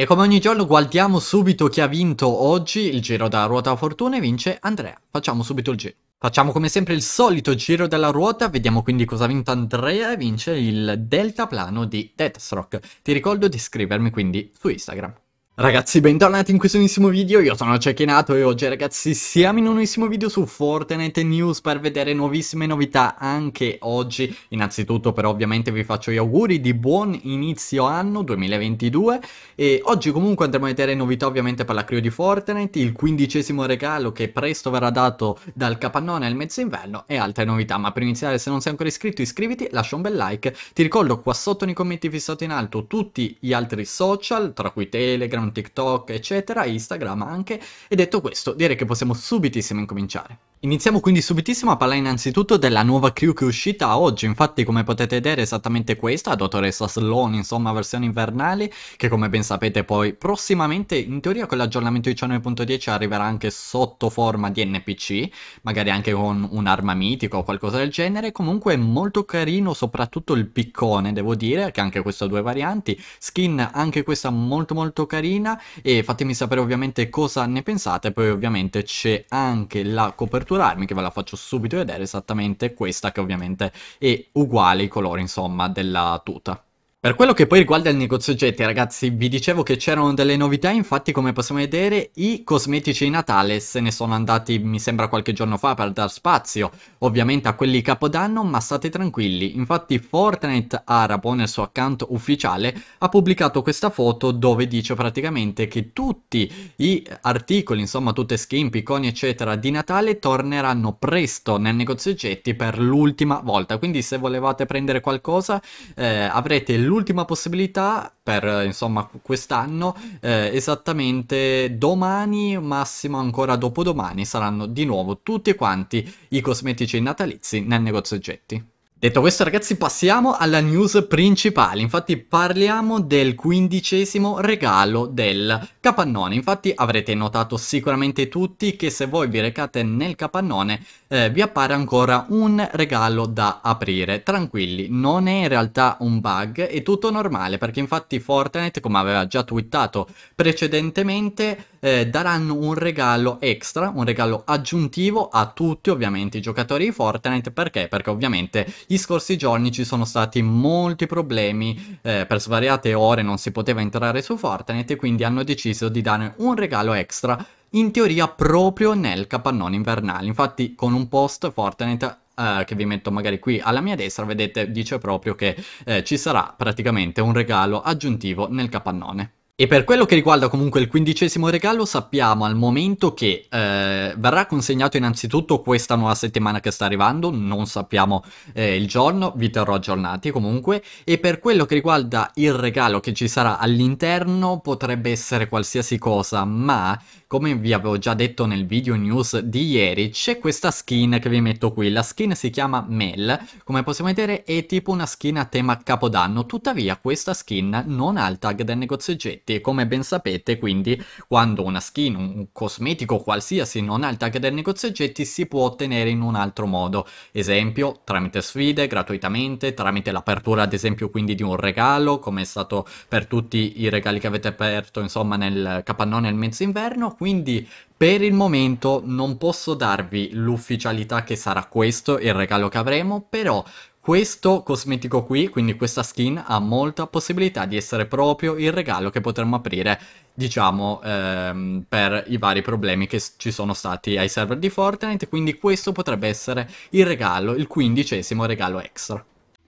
E come ogni giorno guardiamo subito chi ha vinto oggi il giro della ruota fortuna e vince Andrea. Facciamo subito il giro. Facciamo come sempre il solito giro della ruota, vediamo quindi cosa ha vinto Andrea e vince il deltaplano di Deathstroke. Ti ricordo di iscrivermi quindi su Instagram. Ragazzi bentornati in questo nuovissimo video, io sono Cecchinato e oggi ragazzi siamo in un nuovissimo video su Fortnite News per vedere nuovissime novità anche oggi Innanzitutto però ovviamente vi faccio gli auguri di buon inizio anno 2022 E oggi comunque andremo a vedere novità ovviamente per la crew di Fortnite Il quindicesimo regalo che presto verrà dato dal capannone al mezzo inverno e altre novità Ma per iniziare se non sei ancora iscritto iscriviti, lascia un bel like Ti ricordo qua sotto nei commenti fissati in alto tutti gli altri social tra cui Telegram Instagram, TikTok, eccetera, Instagram anche. E detto questo, direi che possiamo subitissimo incominciare. Iniziamo quindi subitissimo a parlare innanzitutto della nuova crew che è uscita oggi, infatti come potete vedere è esattamente questa, Dottoressa Sloan, insomma versione invernale, che come ben sapete poi prossimamente, in teoria con l'aggiornamento 19.10 arriverà anche sotto forma di NPC, magari anche con un'arma mitica o qualcosa del genere, comunque è molto carino soprattutto il piccone devo dire, che anche questo ha due varianti, skin anche questa molto molto carina, carina e fatemi sapere ovviamente cosa ne pensate, poi ovviamente c'è anche la copertura armi che ve la faccio subito vedere esattamente questa che ovviamente è uguale ai colori insomma della tuta. Per quello che poi riguarda il negozio oggetti, ragazzi, vi dicevo che c'erano delle novità, infatti come possiamo vedere i cosmetici di Natale se ne sono andati, mi sembra, qualche giorno fa per dar spazio ovviamente a quelli Capodanno, ma state tranquilli, infatti Fortnite Arabo nel suo account ufficiale ha pubblicato questa foto dove dice praticamente che tutti gli articoli, insomma tutte skin, picconi eccetera di Natale torneranno presto nel negozio oggetti per l'ultima volta, quindi se volevate prendere qualcosa eh, avrete l'ultima l'ultima possibilità per insomma quest'anno, eh, esattamente domani, massimo ancora dopodomani, saranno di nuovo tutti quanti i cosmetici natalizi nel negozio oggetti. Detto questo ragazzi passiamo alla news principale, infatti parliamo del quindicesimo regalo del capannone, infatti avrete notato sicuramente tutti che se voi vi recate nel capannone eh, vi appare ancora un regalo da aprire, tranquilli non è in realtà un bug, è tutto normale perché infatti Fortnite come aveva già twittato precedentemente eh, daranno un regalo extra, un regalo aggiuntivo a tutti ovviamente i giocatori di Fortnite, perché? Perché ovviamente gli scorsi giorni ci sono stati molti problemi, eh, per svariate ore non si poteva entrare su Fortnite e quindi hanno deciso di dare un regalo extra in teoria proprio nel capannone invernale. Infatti con un post Fortnite Uh, che vi metto magari qui alla mia destra, vedete, dice proprio che eh, ci sarà praticamente un regalo aggiuntivo nel capannone. E per quello che riguarda comunque il quindicesimo regalo, sappiamo al momento che eh, verrà consegnato innanzitutto questa nuova settimana che sta arrivando, non sappiamo eh, il giorno, vi terrò aggiornati comunque. E per quello che riguarda il regalo che ci sarà all'interno, potrebbe essere qualsiasi cosa, ma come vi avevo già detto nel video news di ieri, c'è questa skin che vi metto qui. La skin si chiama Mel, come possiamo vedere è tipo una skin a tema capodanno, tuttavia questa skin non ha il tag del negozio oggetti effetti, come ben sapete, quindi quando una skin, un cosmetico qualsiasi non ha il tag del negozio oggetti si può ottenere in un altro modo, esempio tramite sfide, gratuitamente, tramite l'apertura ad esempio quindi di un regalo, come è stato per tutti i regali che avete aperto insomma nel capannone nel mezzo inverno, quindi per il momento non posso darvi l'ufficialità che sarà questo il regalo che avremo, però questo cosmetico qui, quindi questa skin, ha molta possibilità di essere proprio il regalo che potremmo aprire, diciamo, ehm, per i vari problemi che ci sono stati ai server di Fortnite, quindi questo potrebbe essere il regalo, il quindicesimo regalo extra.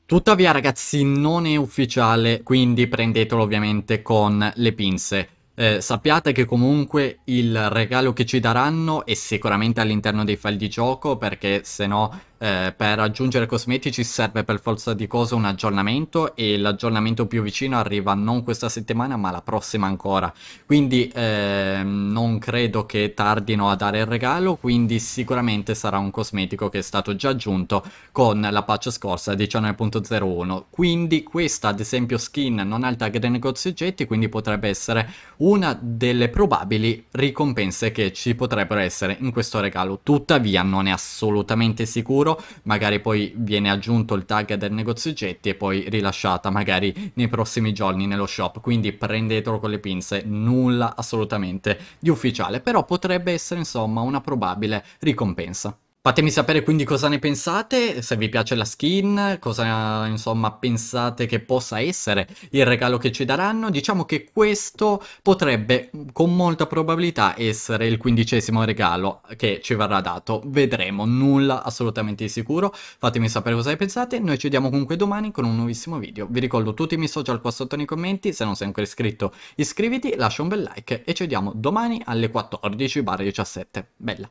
Tuttavia ragazzi non è ufficiale, quindi prendetelo ovviamente con le pinze. Eh, sappiate che comunque il regalo che ci daranno è sicuramente all'interno dei file di gioco perché se no eh, per aggiungere cosmetici serve per forza di cosa un aggiornamento e l'aggiornamento più vicino arriva non questa settimana ma la prossima ancora quindi eh, non credo che tardino a dare il regalo quindi sicuramente sarà un cosmetico che è stato già aggiunto con la patch scorsa 19.01 quindi questa ad esempio skin non ha il tag dei negozi oggetti quindi potrebbe essere una delle probabili ricompense che ci potrebbero essere in questo regalo tuttavia non è assolutamente sicuro euro, magari poi viene aggiunto il tag del negozio oggetti e poi rilasciata magari nei prossimi giorni nello shop, quindi prendetelo con le pinze, nulla assolutamente di ufficiale, però potrebbe essere insomma una probabile ricompensa. Fatemi sapere quindi cosa ne pensate, se vi piace la skin, cosa insomma pensate che possa essere il regalo che ci daranno. Diciamo che questo potrebbe con molta probabilità essere il quindicesimo regalo che ci verrà dato. Vedremo, nulla assolutamente di sicuro. Fatemi sapere cosa ne pensate, noi ci vediamo comunque domani con un nuovissimo video. Vi ricordo tutti i miei social qua sotto nei commenti, se non sei ancora iscritto iscriviti, lascia un bel like e ci vediamo domani alle 14.17. Bella!